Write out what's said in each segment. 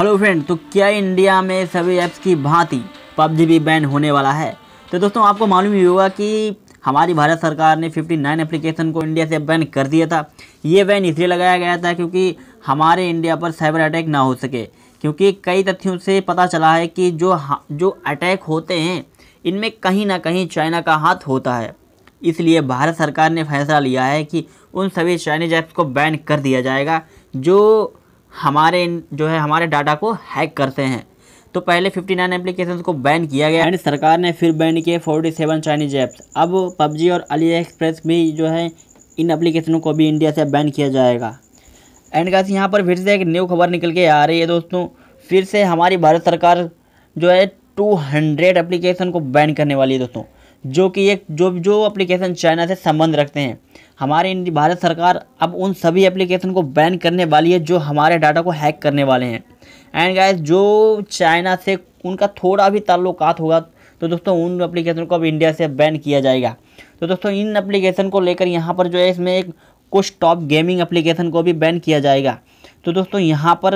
hello friend तो क्या India में सभी ऐप्स की भांति पबजी भी बैन होने वाला है तो दोस्तों आपको मालूम ही होगा कि हमारी भारत सरकार ने 59 एप्लीकेशन को इंडिया से बैन कर दिया था ये बैन इसलिए लगाया गया था क्योंकि हमारे इंडिया पर साइबर अटैक ना हो सके क्योंकि कई तथ्यों से पता चला है कि जो जो अटैक होते हैं इनमें कहीं ना कहीं चाइना का हाथ होता है इसलिए भारत सरकार ने फैसला लिया है कि उन सभी चाइनीज ऐप्स को बैन कर दिया जाएगा जो हमारे जो है हमारे डाटा को हैक करते हैं तो पहले 59 नाइन एप्लीकेशन को बैन किया गया एंड सरकार ने फिर बैन किए 47 चाइनीज ऐप्स अब पबजी और अली एक्सप्रेस भी जो है इन एप्लीकेशनों को भी इंडिया से बैन किया जाएगा एंड कैसे यहाँ पर फिर से एक न्यू खबर निकल के आ रही है दोस्तों फिर से हमारी भारत सरकार जो है 200 एप्लीकेशन को बैन करने वाली है दोस्तों जो कि एक जो जो एप्लीकेशन चाइना से संबंध रखते हैं हमारे भारत सरकार अब उन सभी एप्लीकेशन को बैन करने वाली है जो हमारे डाटा को हैक करने वाले हैं एंड गाइस जो चाइना से उनका थोड़ा भी ताल्लुकात होगा तो दोस्तों उन एप्लीकेशन को अब इंडिया से बैन किया जाएगा तो दोस्तों इन एप्लीकेशन को लेकर यहाँ पर जो है इसमें एक कुछ टॉप गेमिंग एप्लीकेशन को भी बैन किया जाएगा तो दोस्तों यहाँ पर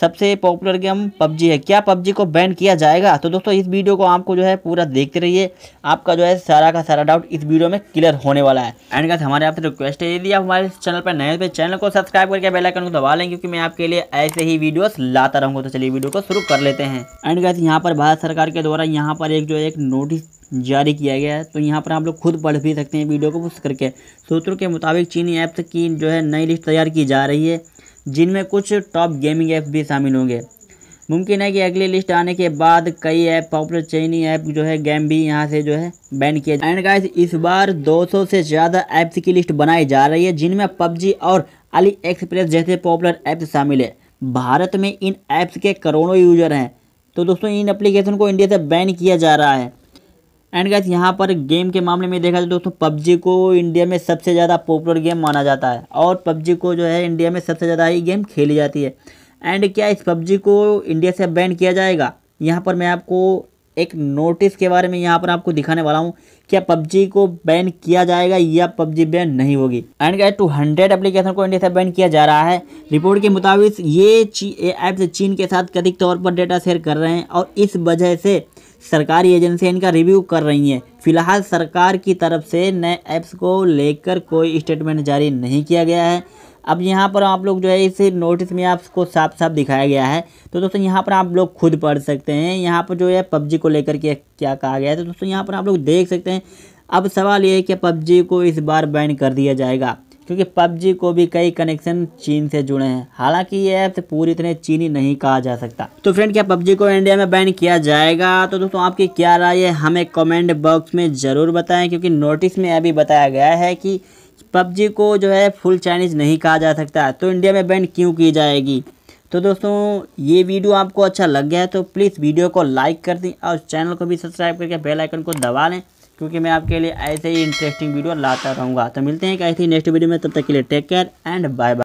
सबसे पॉपुलर गेम पबजी है क्या पबजी को बैन किया जाएगा तो दोस्तों इस वीडियो को आपको जो है पूरा देखते रहिए आपका जो है सारा का सारा डाउट इस वीडियो में क्लियर होने वाला है एंड गाइस हमारे आपसे रिक्वेस्ट है यदि आप हमारे चैनल पर नए पे चैनल तो को सब्सक्राइब करके बेल आइकन को दबा लें क्योंकि मैं आपके लिए ऐसे ही वीडियोस लाता रहूँगा तो चलिए वीडियो को शुरू कर लेते हैं एंड गाइस यहाँ पर भारत सरकार के द्वारा यहाँ पर एक जो एक नोटिस जारी किया गया है तो यहाँ पर आप लोग खुद पढ़ भी सकते हैं वीडियो को पुश करके सूत्रों के मुताबिक चीनी ऐप्स की जो है नई लिस्ट तैयार की जा रही है जिनमें कुछ टॉप गेमिंग ऐप भी शामिल होंगे मुमकिन है कि अगली लिस्ट आने के बाद कई ऐप पॉपुलर चाइनी ऐप जो है गेम भी यहाँ से जो है बैन किया एंड गाइस इस बार 200 से ज़्यादा ऐप्स की लिस्ट बनाई जा रही है जिनमें पबजी और अली एक्सप्रेस जैसे पॉपुलर ऐप्स शामिल है भारत में इन ऐप्स के करोड़ों यूजर हैं तो दोस्तों इन एप्लीकेशन को इंडिया से बैन किया जा रहा है एंड गैस यहाँ पर गेम के मामले में देखा जाए तो दोस्तों पबजी को इंडिया में सबसे ज़्यादा पॉपुलर गेम माना जाता है और पबजी को जो है इंडिया में सबसे ज़्यादा ही गेम खेली जाती है एंड क्या इस पबजी को इंडिया से बैन किया जाएगा यहाँ पर मैं आपको एक नोटिस के बारे में यहाँ पर आपको दिखाने वाला हूँ क्या पबजी को बैन किया जाएगा या पबजी बैन नहीं होगी and guess two hundred application को इंडिया से बैन किया जा रहा है रिपोर्ट के मुताबिक ये ऐप्स चीन के साथ कथित तौर पर डेटा शेयर कर रहे हैं और इस वजह से सरकारी एजेंसियाँ इनका रिव्यू कर रही हैं फिलहाल सरकार की तरफ से नए ऐप्स को लेकर कोई स्टेटमेंट जारी नहीं किया गया है अब यहाँ पर आप लोग जो है इस नोटिस में आपको साफ साफ दिखाया गया है तो दोस्तों यहाँ पर आप लोग खुद पढ़ सकते हैं यहाँ पर जो है पबजी को लेकर के क्या कहा गया है तो दोस्तों यहाँ पर आप लोग देख सकते हैं अब सवाल ये है कि पबजी को इस बार बैन कर दिया जाएगा क्योंकि पबजी को भी कई कनेक्शन चीन से जुड़े हैं हालांकि ये ऐप तो पूरी तरह चीनी नहीं कहा जा सकता तो फ्रेंड क्या पबजी को इंडिया में बैन किया जाएगा तो दोस्तों आपकी क्या राय है हमें कमेंट बॉक्स में ज़रूर बताएं क्योंकि नोटिस में अभी बताया गया है कि पबजी को जो है फुल चाइनीज़ नहीं कहा जा सकता तो इंडिया में बैन क्यों की जाएगी तो दोस्तों ये वीडियो आपको अच्छा लग गया है तो प्लीज़ वीडियो को लाइक कर दें और चैनल को भी सब्सक्राइब करके बेल आइकन को दबा लें क्योंकि मैं आपके लिए ऐसे ही इंटरेस्टिंग वीडियो लाता रहूँगा तो मिलते हैं एक ऐसी नेक्स्ट वीडियो में तब तक के लिए take care and bye bye